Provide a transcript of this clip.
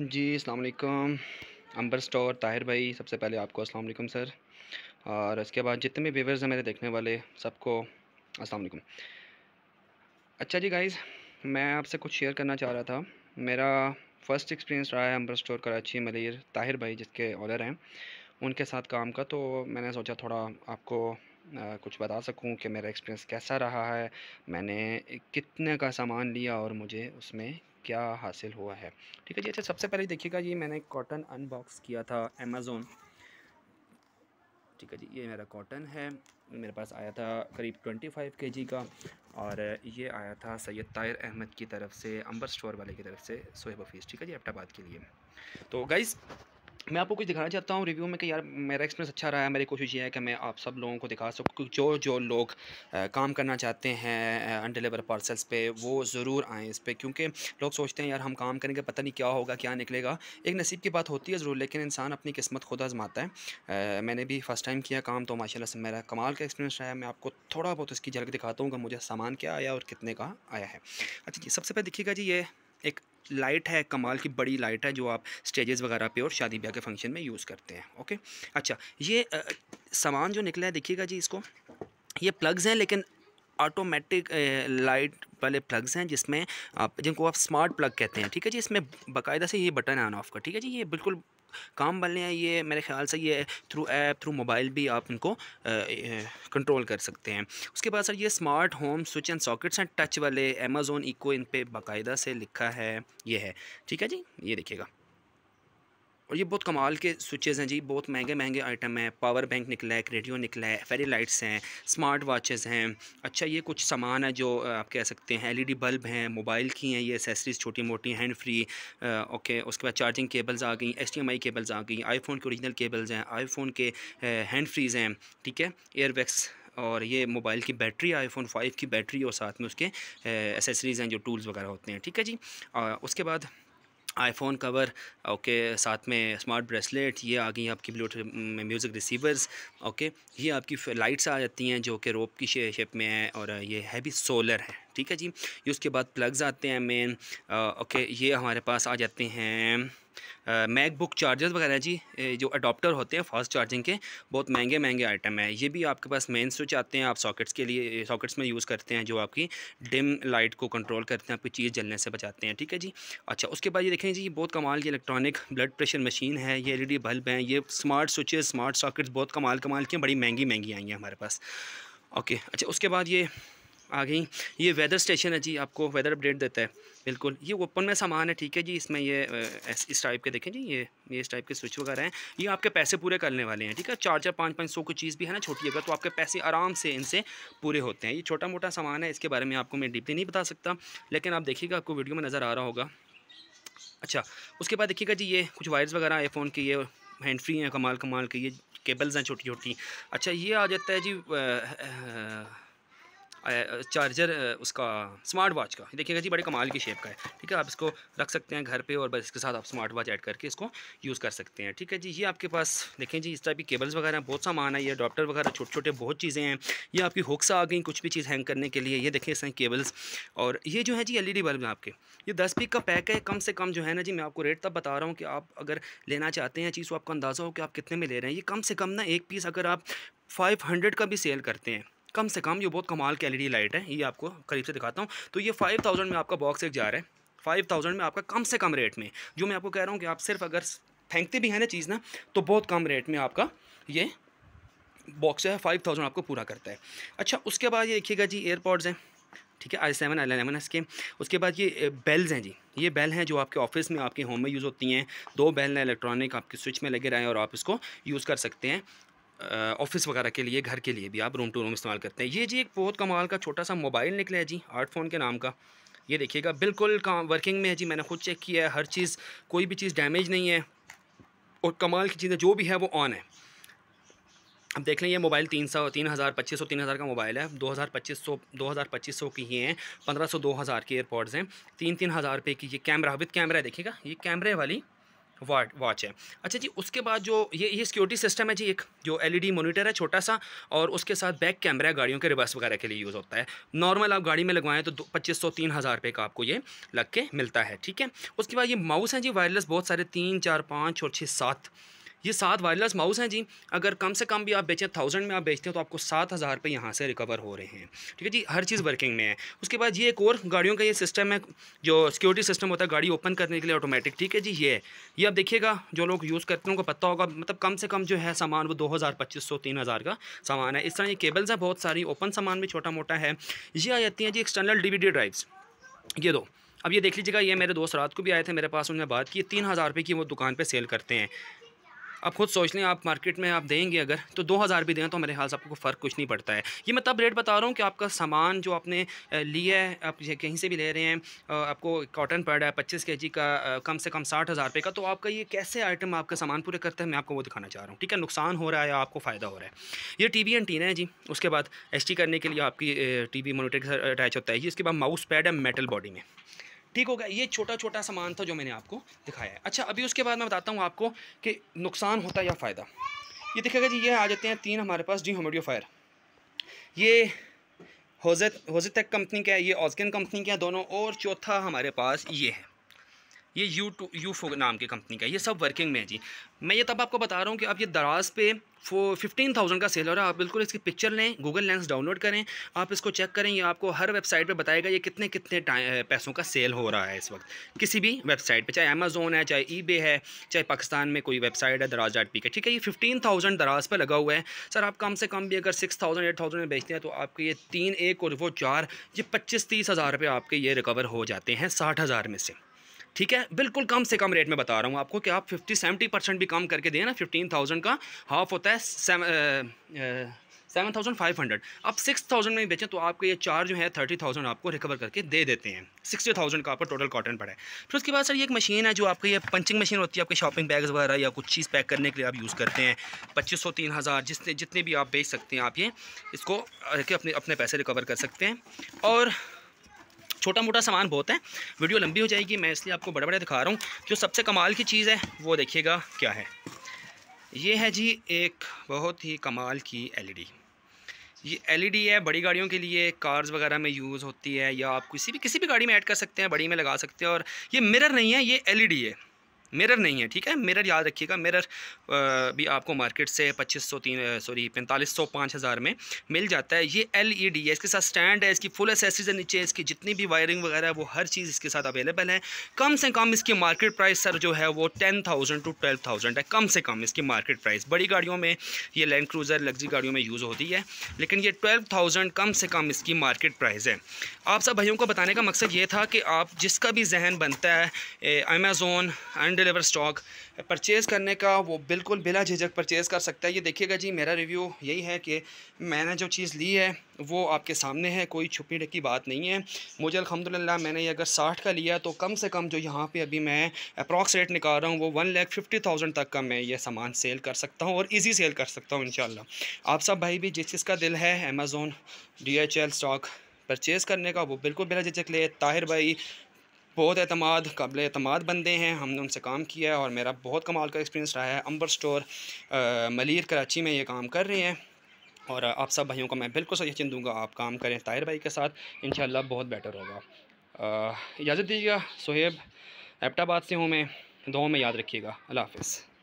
जी अस्सलाम अम्बर अंबर स्टोर ताहिर भाई सबसे पहले आपको अस्सलाम वालेकुम सर और इसके बाद जितने भी व्यवर्स हैं मेरे देखने वाले सबको अस्सलाम वालेकुम अच्छा जी गाइज़ मैं आपसे कुछ शेयर करना चाह रहा था मेरा फ़र्स्ट एक्सपीरियंस रहा है अंबर स्टोर कराची मलिर ताहिर भाई जिसके ऑनर हैं उनके साथ काम का तो मैंने सोचा थोड़ा आपको आ, कुछ बता सकूं कि मेरा एक्सपीरियंस कैसा रहा है मैंने कितने का सामान लिया और मुझे उसमें क्या हासिल हुआ है ठीक है जी अच्छा सबसे पहले देखिएगा ये मैंने कॉटन अनबॉक्स किया था अमेज़ोन ठीक है जी ये मेरा कॉटन है मेरे पास आया था करीब 25 केजी का और ये आया था सैयद तायर अहमद की तरफ से अंबर स्टोर वाले की तरफ से सोहेब हफीज़ ठीक है जी एबटाबाद के लिए तो गाइज़ मैं आपको कुछ दिखाना चाहता हूँ रिव्यू में कि यार मेरा एक्सपीरियंस अच्छा रहा है मेरी कोशिश ये है कि मैं आप सब लोगों को दिखा सकूँ जो जो लोग आ, काम करना चाहते हैं अनडिलीवर पार्सल्स पे वो ज़रूर आएँ इस पर क्योंकि लोग सोचते हैं यार हम काम करेंगे पता नहीं क्या होगा क्या निकलेगा एक नसीब की बात होती है ज़रूर लेकिन इंसान अपनी किस्मत खुद आजमाता है आ, मैंने भी फ़र्स्ट टाइम किया काम तो माशाला से मेरा कमाल का एक्सपीरियंस रहा है मैं आपको थोड़ा बहुत इसकी झलक दिखाता हूँ कि मुझे सामान क्या आया और कितने का आया है अच्छा जी सबसे पहले दिखिएगा जी ये एक लाइट है कमाल की बड़ी लाइट है जो आप स्टेजेस वगैरह पे और शादी ब्याह के फंक्शन में यूज़ करते हैं ओके अच्छा ये सामान जो निकला है देखिएगा जी इसको ये प्लग्स हैं लेकिन ऑटोमेटिक लाइट वाले प्लग्स हैं जिसमें आप जिनको आप स्मार्ट प्लग कहते हैं ठीक है जी इसमें बाकायदा से ये बटन है ऑन ऑफ का ठीक है जी ये बिल्कुल काम वाले हैं ये मेरे ख्याल से ये थ्रू ऐप थ्रू मोबाइल भी आप इनको कंट्रोल कर सकते हैं उसके बाद सर ये smart home switch and sockets and touch वाले अमेज़ोन इको इन पर बाकायदा से लिखा है ये है ठीक है जी ये देखिएगा और ये बहुत कमाल के स्विचेस हैं जी बहुत महंगे महंगे आइटम हैं पावर बैंक निकला है रेडियो निकला है फेरी लाइट्स e हैं स्मार्ट वॉचेस हैं अच्छा ये कुछ सामान है जो आप कह सकते हैं एलईडी बल्ब e हैं मोबाइल की हैं ये एसेसरीज़ छोटी मोटी हैंड फ्री ओके उसके बाद चार्जिंग केबल्स आ गई एच केबल्स आ गई आई के औरिजिनल केबल्स हैं आई के हैंड फ्रीज़ हैं ठीक है एयरबैग्स और ये मोबाइल की बैटरी आईफोन 5 की बैटरी और साथ में उसके एसेसरीज़ हैं जो टूल्स वगैरह होते हैं ठीक है जी आ, उसके बाद आईफोन कवर ओके साथ में स्मार्ट ब्रेसलेट ये आ गई आपकी ब्लूटूथ म्यूज़िक रिसीवर्स ओके ये आपकी लाइट्स आ जाती हैं जो कि रोप की शे, शेप में है और ये है भी सोलर है ठीक है जी ये उसके बाद प्लग्स आते हैं मेन ओके uh, ये हमारे पास आ जाते हैं मैकबुक बुक चार्जर्स वगैरह जी जो अडोप्टर होते हैं फास्ट चार्जिंग के बहुत महंगे महंगे आइटम हैं ये भी आपके पास मेन स्विच आते हैं आप सॉकेट्स के लिए सॉकेट्स में यूज़ करते हैं जो आपकी डिम लाइट को कंट्रोल करते हैं आपकी चीज़ जलने से बचाते हैं ठीक है जी अच्छा उसके बाद ये देखें जी बहुत कमाल की इलेक्ट्रॉनिक ब्लड प्रेशर मशीन है ये एल बल्ब हैं ये स्मार्ट स्विचेज स्मार्ट सॉकेट्स बहुत कमाल कमाल की बड़ी महंगी महंगी आई हैं हमारे पास ओके अच्छा उसके बाद ये आ गई ये वेदर स्टेशन है जी आपको वेदर अपडेट देता है बिल्कुल ये ओपन में सामान है ठीक है जी इसमें ये इस टाइप के देखें जी ये ये इस टाइप के स्विच वगैरह हैं ये आपके पैसे पूरे करने वाले हैं ठीक है चार चार पाँच पाँच सौ की चीज़ भी है ना छोटी अगर तो आपके पैसे आराम से इनसे पूरे होते हैं ये छोटा मोटा सामान है इसके बारे में आपको मैं डीपली नहीं बता सकता लेकिन आप देखिएगा आपको वीडियो में नज़र आ रहा होगा अच्छा उसके बाद देखिएगा जी ये कुछ वायर्स वगैरह आईफोन के ये हैंड फ्री हैं कमाल कमाल के ये केबल्स हैं छोटी छोटी अच्छा ये आ जाता है जी चार्जर उसका स्मार्ट वॉच का देखिएगा जी बड़े कमाल की शेप का है ठीक है आप इसको रख सकते हैं घर पे और बस इसके साथ आप स्मार्ट वॉच ऐड करके इसको यूज़ कर सकते हैं ठीक है जी ये आपके पास देखें जी इस टाइप की केबल्स वगैरह बहुत सामान है ये अडोप्टर वगैरह छोटे छोटे बहुत चीज़ें हैं ये आपकी हुक्स आ गई कुछ भी चीज़ हैंग करने के लिए ये देखें इस केबल्स और ये जो है जी एल ई बल्ब है आपके ये दस पीक का पैक है कम से कम जो है ना जी मैं आपको रेट तब बता रहा हूँ कि आप अगर लेना चाहते हैं चीज़ को तो आपका अंदाज़ा हो कि आप कितने में ले रहे हैं ये कम से कम ना एक पीस अगर आप 500 का भी सेल करते हैं कम से कम ये बहुत कमाल की एलईडी लाइट e है ये आपको करीब से दिखाता हूँ तो ये फाइव थाउजेंड में आपका बॉक्स एक जा रहा है फाइव थाउजेंड में आपका कम से कम रेट में जो मैं आपको कह रहा हूँ कि आप सिर्फ अगर फेंकते भी हैं ना चीज़ ना तो बहुत कम रेट में आपका ये बॉक्स है फाइव थाउजेंड आपको पूरा करता है अच्छा उसके बाद ये देखिएगा जी एयरपोर्ट्स हैं ठीक है i seven L eleven S के उसके बाद ये बेल्स हैं जी ये बेल हैं जो आपके ऑफिस में आपके होम में यूज़ होती हैं दो बेल हैं इलेक्ट्रॉनिक आपके स्विच में लगे रहें और आप इसको यूज़ कर सकते हैं ऑफिस वगैरह के लिए घर के लिए भी आप रूम टू रूम इस्तेमाल करते हैं ये जी एक बहुत कमाल का छोटा सा मोबाइल निकला है जी आर्ट फ़ोन के नाम का ये देखिएगा बिल्कुल काम वर्किंग में है जी मैंने खुद चेक किया है हर चीज़ कोई भी चीज़ डैमेज नहीं है और कमाल की चीज़ें जो भी है वो ऑन है अब देख लें ये मोबाइल तीन सौ तीन हज़ार पच्चीस सौ तीन हज़ार का मोबाइल है दो हज़ार पच्चीस सौ दो हज़ार पच्चीस सौ की ही हैं पंद्रह सौ दो हज़ार के एयरपॉड्स हैं तीन तीन हज़ार रुपये की ये कैमरा विद कैमरा है देखिएगा ये कैमरे वाली वाट वॉच है अच्छा जी उसके बाद जो ये ये सिक्योरिटी सिस्टम है जी एक जो एलईडी मॉनिटर है छोटा सा और उसके साथ बैक कैमरा है गाड़ियों के रिवर्स वगैरह के लिए यूज़ होता है नॉर्मल आप गाड़ी में लगवाएं तो पच्चीस सौ तीन हज़ार रुपये का आपको ये लग के मिलता है ठीक है उसके बाद ये माउस हैं जी वायरलेस बहुत सारे तीन चार पाँच और छः सात ये सात वायरलेस माउस हैं जी अगर कम से कम भी आप बेचें थाउजेंड में आप बेचते हैं तो आपको सात हज़ार रुपये यहाँ से रिकवर हो रहे हैं ठीक है जी हर चीज़ वर्किंग में है उसके बाद ये एक और गाड़ियों का ये सिस्टम है जो सिक्योरिटी सिस्टम होता है गाड़ी ओपन करने के लिए ऑटोमेटिक ठीक है जी ये ये आप देखिएगा जो लोग यूज़ करते हैं उनको पता होगा मतलब कम से कम जो है सामान वो दो हज़ार पच्चीस सौ तीन हज़ार का सामान है इस तरह ये केबल्स हैं बहुत सारी ओपन सामान भी छोटा मोटा है ये आ जाती हैं जी एक्सटर्नल डी ड्राइव्स ये दो अब ये देख लीजिएगा ये मेरे दोस्त रात को भी आए थे मेरे पास उन्होंने बात की तीन हज़ार रुपये की वो दुकान पे सेल करते हैं आप खुद सोच लें आप मार्केट में आप देंगे अगर तो दो हज़ार भी दें तो मेरे ख्याल से आपको फ़र्क कुछ नहीं पड़ता है ये मैं तब रेट बता रहा हूँ कि आपका सामान जो आपने लिया है आप कहीं से भी ले रहे हैं आपको कॉटन पैड है पच्चीस के जी का कम से कम साठ हज़ार रुपये का तो आपका ये कैसे आइटम आपका सामान पूरे करता है मैं आपको वो दिखाना चाह रहा हूँ ठीक है नुकसान हो रहा है या आपको फ़ायदा हो रहा है ये टी वी एंटीना है जी उसके बाद एच करने के लिए आपकी टी वी मोनिटर अटैच होता है जी इसके बाद माउस पैड है मेटल बॉडी में ठीक होगा ये छोटा छोटा सामान था जो मैंने आपको दिखाया है अच्छा अभी उसके बाद मैं बताता हूँ आपको कि नुकसान होता है या फ़ायदा ये दिखेगा जी ये आ जाते हैं तीन हमारे पास जी फायर ये होजत होजेटेक कंपनी का है ये ऑस्किन कंपनी का है दोनों और चौथा हमारे पास ये है ये यू टू यूफो नाम की कंपनी का ये सब वर्किंग में है जी मैं ये तब आपको बता रहा हूँ कि आप ये दराज पे फो फिफ्टीन थाउजेंड का सेल हो रहा है आप बिल्कुल इसकी पिक्चर लें गूगल लेंस डाउनलोड करें आप इसको चेक करें ये आपको हर वेबसाइट पे बताएगा ये कितने कितने पैसों का सेल हो रहा है इस वक्त किसी भी वेबसाइट पे चाहे अमेजोन है चाहे ई है चाहे पाकिस्तान में कोई वेबसाइट है दराज डॉट पी का ठीक है ये फिफ्टीन थाउजेंड दराज पर लगा हुआ है सर आप कम से कम भी अगर सिक्स थाउजेंड एट थाउजेंड में बेचते हैं तो आपके ये तीन एक और वो चार ये पच्चीस तीस हज़ार रुपये आपके ये रिकवर हो जाते हैं साठ हज़ार में से ठीक है बिल्कुल कम से कम रेट में बता रहा हूँ आपको कि आप फिफ्टी सेवेंटी परसेंट भी कम करके दें ना फिफ्टीन थाउजेंड का हाफ होता है सेवन थाउजेंड फाइव हंड्रेड आप सिक्स थाउजेंड में बेचें तो आपके ये चार जो है थर्टी थाउजेंड आपको रिकवर करके दे देते हैं सिक्सटी थाउजेंड का आपका टोटल कॉटन पड़ा है फिर उसके बाद सर ये एक मशीन है जो आपकी ये पंचिंग मशीन होती है आपके शॉपिंग बैग्स वगैरह या कुछ चीज़ पैक करने के लिए आप यूज़ करते हैं पच्चीस सौ तीन हज़ार जितने जितने भी आप बेच सकते हैं आप ये इसको अपने अपने पैसे रिकवर कर सकते हैं और छोटा मोटा सामान बहुत है वीडियो लंबी हो जाएगी मैं इसलिए आपको बड़े बड़े दिखा रहा हूँ जो सबसे कमाल की चीज़ है वो देखिएगा क्या है ये है जी एक बहुत ही कमाल की एल ये एल है बड़ी गाड़ियों के लिए कार्स वगैरह में यूज़ होती है या आप किसी भी किसी भी गाड़ी में ऐड कर सकते हैं बड़ी में लगा सकते हैं और ये मिरर नहीं है ये एल है मिरर नहीं है ठीक है मिरर याद रखिएगा मिरर भी आपको मार्केट से पच्चीस सौ तीन सॉरी पैंतालीस सौ पाँच हज़ार में मिल जाता है ये एल ई डी है इसके साथ स्टैंड है इसकी फुल एसेसरीज है नीचे इसकी जितनी भी वायरिंग वगैरह है वो हर चीज़ इसके साथ अवेलेबल है कम से कम इसकी मार्केट प्राइस सर जो है वो ten thousand to twelve thousand है कम से कम इसकी मार्केट प्राइस बड़ी गाड़ियों में ये लैंड क्रूज़र लग्जरी गाड़ियों में यूज़ होती है लेकिन ये ट्वेल्व थाउजेंड कम से कम इसकी मार्केट प्राइस है आप सब भाइयों को बताने का मकसद ये था कि आप जिसका भी जहन बनता है Amazon and available stock purchase करने का वो बिल्कुल बिला झिझक परचेज़ कर सकता है ये देखिएगा जी मेरा रिव्यू यही है कि मैंने जो चीज़ ली है वो आपके सामने है कोई छुपी ढकी बात नहीं है मुझे अलहमदिल्ला मैंने ये अगर साठ का लिया तो कम से कम जो यहाँ पे अभी मैं अप्रॉक्स रेट निकाल रहा हूँ वो वन लैख फिफ्टी थाउजेंड तक का मैं ये सामान सेल कर सकता हूँ और इजी सेल कर सकता हूँ इन आप सब भाई भी जिस का दिल है Amazon D H L stock purchase करने का वो बिल्कुल बिला झिझक ले ताहिर भाई बहुत अतमाद काबिल अतमाद बंदे हैं हमने उनसे काम किया है और मेरा बहुत कमाल का एक्सपीरियंस रहा है अंबर स्टोर मलिर कराची में ये काम कर रहे हैं और आप सब भाइयों को मैं बिल्कुल सजेशन दूंगा आप काम करें ताहिर भाई के साथ इन बहुत बेटर होगा इजाज़त दीजिएगा सोहेब एबटाबाद से हूँ मैं दो में याद रखिएगा अल्लाह हाफिज़